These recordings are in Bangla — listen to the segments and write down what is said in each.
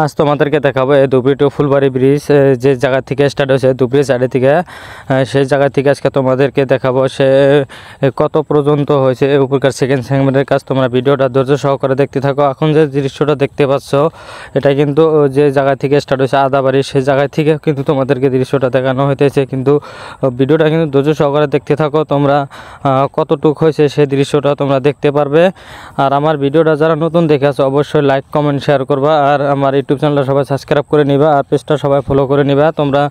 আজ তোমাদেরকে দেখাবো এই দুপুরি টু ফুলবাড়ি ব্রিজ যে জায়গা থেকে স্টার্ট হয়েছে দুপুরি সাইডে থেকে সেই জায়গা থেকে আজকে তোমাদেরকে দেখাবো সে কত পর্যন্ত হয়েছে উপরকার সেকেন্ড সেগমেন্টের কাজ তোমরা ভিডিওটা ধৈর্য সহকারে দেখতে থাকো এখন যে দৃশ্যটা দেখতে পাচ্ছ এটা কিন্তু যে জায়গা থেকে স্টার্ট হয়েছে আদাবাড়ি সেই জায়গা থেকে কিন্তু তোমাদেরকে দৃশ্যটা দেখানো হইতেছে কিন্তু ভিডিওটা কিন্তু ধৈর্য সহকারে দেখতে থাকো তোমরা কতটুক হয়েছে সেই দৃশ্যটা তোমরা দেখতে পারবে আর আমার ভিডিওটা যারা নতুন দেখে আছো অবশ্যই লাইক কমেন্ট শেয়ার করবা আর আমার ইউটিউব চ্যানেলটা সবাই সাবস্ক্রাইব করে নিবা আর পেজটা সবাই ফলো করে নিবা তোমরা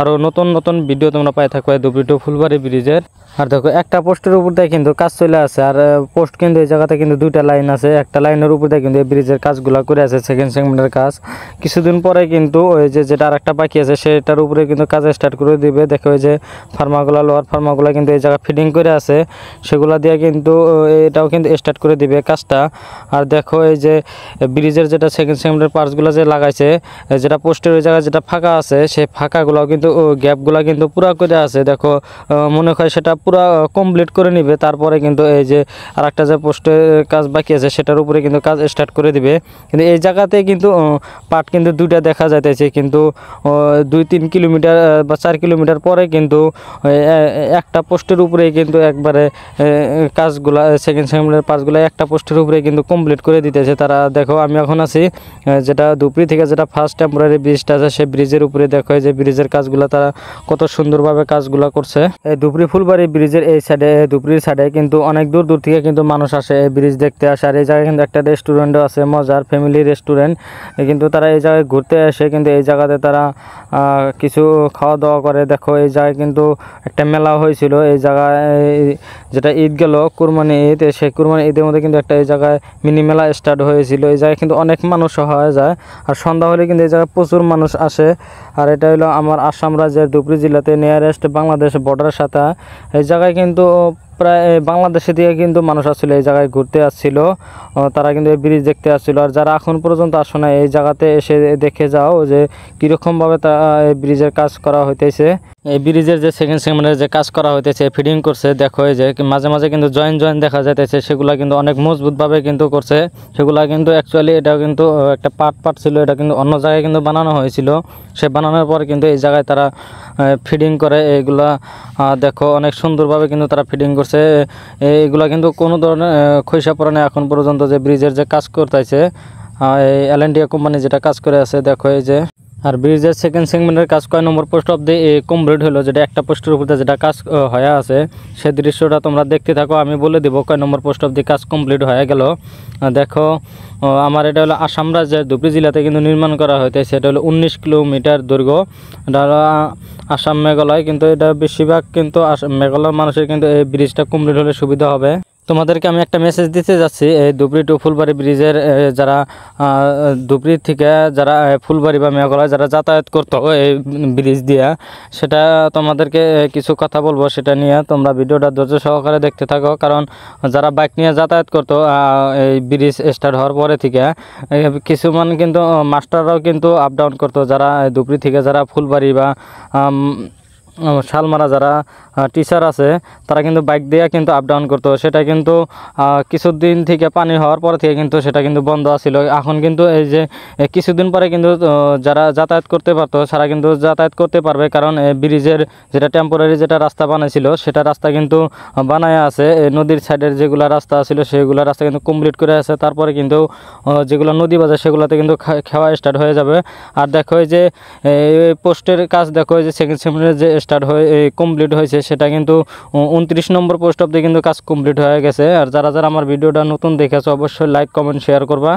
আরও নতুন নতুন ভিডিও তোমরা পাই থাকবে দুবরিটো ফুলবাড়ি ব্রিজের আর দেখো একটা পোস্টের উপর দিয়ে কিন্তু কাজ চলে আছে আর পোস্ট কিন্তু এই জায়গাতে কিন্তু দুইটা লাইন আছে একটা লাইনের উপর দিয়ে কিন্তু এই ব্রিজের কাজগুলো করে আছে সেকেন্ড সেগমেন্টের কাজ কিছুদিন পরে কিন্তু ওই যে যেটা আর একটা বাকি আছে সেটার উপরে কিন্তু কাজ স্টার্ট করে দিবে দেখো ওই যে ফার্মাগুলো লোয়ার ফার্মাগুলো কিন্তু এই জায়গা ফিটিং করে আছে সেগুলো দিয়ে কিন্তু এটাও কিন্তু স্টার্ট করে দিবে কাজটা আর দেখো এই যে ব্রিজের যেটা সেকেন্ড সেগমেন্টের পার্টসগুলো যে লাগাইছে যেটা পোস্টের ওই জায়গায় যেটা ফাঁকা আছে সেই ফাঁকাগুলো কিন্তু গ্যাপগুলো কিন্তু পুরা করে আছে দেখো মনে হয় সেটা পুরো কমপ্লিট করে নিবে তারপরে কিন্তু এই যে আর একটা যে পোস্টের কাজ বাকি আছে সেটার উপরে কিন্তু কাজ স্টার্ট করে দিবে কিন্তু এই জায়গাতে কিন্তু পাট কিন্তু দুইটা দেখা যাইতেছে কিন্তু দুই তিন কিলোমিটার বা চার কিলোমিটার পরে কিন্তু একটা পোস্টের উপরে কিন্তু একবারে কাজগুলা সেকেন্ড সেকেন্ডের পাঁচগুলো একটা পোস্টের উপরে কিন্তু কমপ্লিট করে দিতেছে তারা দেখো আমি এখন আছি যেটা দুপুরি থেকে যেটা ফার্স্ট টেম্পোরারি ব্রিজটা আছে সেই ব্রিজের উপরে দেখো যে ব্রিজের কাজগুলো তারা কত সুন্দরভাবে কাজগুলো করছে এই দুপুরি ফুলবাড়ি ব্রিজের এই সাইডে ধুপুরির সাইডে কিন্তু অনেক দূর দূর থেকে কিন্তু মানুষ আসে এই ব্রিজ দেখতে আসে আর এই জায়গায় কিন্তু একটা রেস্টুরেন্টও আছে মজার ফ্যামিলি রেস্টুরেন্ট কিন্তু তারা এই জায়গায় ঘুরতে আসে কিন্তু এই জায়গাতে তারা কিছু খাওয়া দাওয়া করে দেখো এই জায়গায় কিন্তু একটা মেলা হয়েছিল এই জায়গায় যেটা ঈদ গেল কুরবানি ঈদ সেই কুরবানি ঈদের মধ্যে কিন্তু একটা এই জায়গায় মিনি মেলা স্টার্ট হয়েছিল এই জায়গায় কিন্তু অনেক মানুষ হয়ে যায় আর সন্ধ্যা হলে কিন্তু এই জায়গায় প্রচুর মানুষ আসে আর এটা হলো আমার আসাম রাজ্যের ধুপুরি জেলাতে নিয়ারেস্ট বাংলাদেশ বর্ডারের সাথে এই জায়গায় কিন্তু প্রায় বাংলাদেশে থেকে কিন্তু মানুষ আসলে এই জায়গায় ঘুরতে আসছিল তারা কিন্তু এই ব্রিজ দেখতে আসছিল আর যারা এখন পর্যন্ত আসো না এই জায়গাতে এসে দেখে যাও যে কীরকমভাবে তা এই ব্রিজের কাজ করা হইতেছে এই ব্রিজের যে সেকেন্ড সেগমেন্টের যে কাজ করা হইতেছে ফিডিং করছে দেখো যে মাঝে মাঝে কিন্তু জয়েন্ট জয়েন্ট দেখা যাইতেছে সেগুলো কিন্তু অনেক মজবুতভাবে কিন্তু করছে সেগুলো কিন্তু অ্যাকচুয়ালি এটা কিন্তু একটা পার্ট পার্ট ছিল এটা কিন্তু অন্য জায়গায় কিন্তু বানানো হয়েছিল সে বানানোর পর কিন্তু এই জায়গায় তারা ফিডিং করে এইগুলা দেখো অনেক সুন্দরভাবে কিন্তু তারা ফিডিং করছে এগুলা কিন্তু কোনো ধরনের খৈসা পড়া নেই এখন পর্যন্ত যে ব্রিজের যে কাজ করতেছে এল এন কোম্পানি যেটা কাজ করে আছে দেখো এই যে আর ব্রিজের সেকেন্ড সেগমেন্টের কাজ কয় নম্বর পোস্ট দি কমপ্লিট হলো যেটা একটা পোস্টের উপরে যেটা কাজ eh, হয়ে আছে সে দৃশ্যটা তোমরা দেখতে থাকো আমি বলে দেবো কয় নম্বর পোস্ট দি কাজ কমপ্লিট হয়ে গেল দেখো আমার এটা হলো আসাম রাজ্যের ধুবড়ি জেলাতে কিন্তু নির্মাণ করা হয়েছে এটা হলো উনিশ কিলোমিটার দুর্গ এটা হলো আসাম মেঘালয় কিন্তু এটা বেশিরভাগ কিন্তু মেঘালয়ের মানুষের কিন্তু এই ব্রিজটা কমপ্লিট হলে সুবিধা হবে তোমাদেরকে আমি একটা মেসেজ দিতে যাচ্ছি এই ধুবড়ি টু ফুলবাড়ি ব্রিজের যারা ধুবড়ি থেকে যারা ফুলবাড়ি বা মেঘলায় যারা যাতায়াত করতো এই ব্রিজ দিয়ে সেটা তোমাদেরকে কিছু কথা বলবো সেটা নিয়ে তোমরা ভিডিওটা ধৈর্য সহকারে দেখতে থাকো কারণ যারা বাইক নিয়ে যাতায়াত করতো এই ব্রিজ স্টার্ট হওয়ার পরে থেকে কিছুমান কিন্তু মাস্টাররাও কিন্তু আপ ডাউন করতো যারা ধুবড়ি থেকে যারা ফুলবাড়ি বা শালমারা যারা টিচার আছে তারা কিন্তু বাইক দিয়ে কিন্তু আপ ডাউন করতো সেটা কিন্তু কিছুদিন থেকে পানি হওয়ার পর থেকে কিন্তু সেটা কিন্তু বন্ধ আছিল এখন কিন্তু এই যে কিছুদিন পরে কিন্তু যারা যাতায়াত করতে পারতো সারা কিন্তু যাতায়াত করতে পারবে কারণ ব্রিজের যেটা টেম্পোরারি যেটা রাস্তা বানাইছিল সেটা রাস্তা কিন্তু বানায় আছে নদীর সাইডের যেগুলো রাস্তা ছিল সেগুলো রাস্তা কিন্তু কমপ্লিট করে আছে তারপরে কিন্তু যেগুলো নদী বাজার সেগুলোতে কিন্তু খাওয়া স্টার্ট হয়ে যাবে আর দেখো যে পোস্টের কাজ দেখো যে সেকেন্ড সেমিনারের যে স্টার্ট হয়ে কমপ্লিট হয়েছে সেটা কিন্তু উনত্রিশ নম্বর পোস্ট অব্দি কিন্তু কাজ কমপ্লিট হয়ে গেছে আর যারা যারা আমার ভিডিওটা নতুন দেখেছে অবশ্যই লাইক কমেন্ট শেয়ার করবা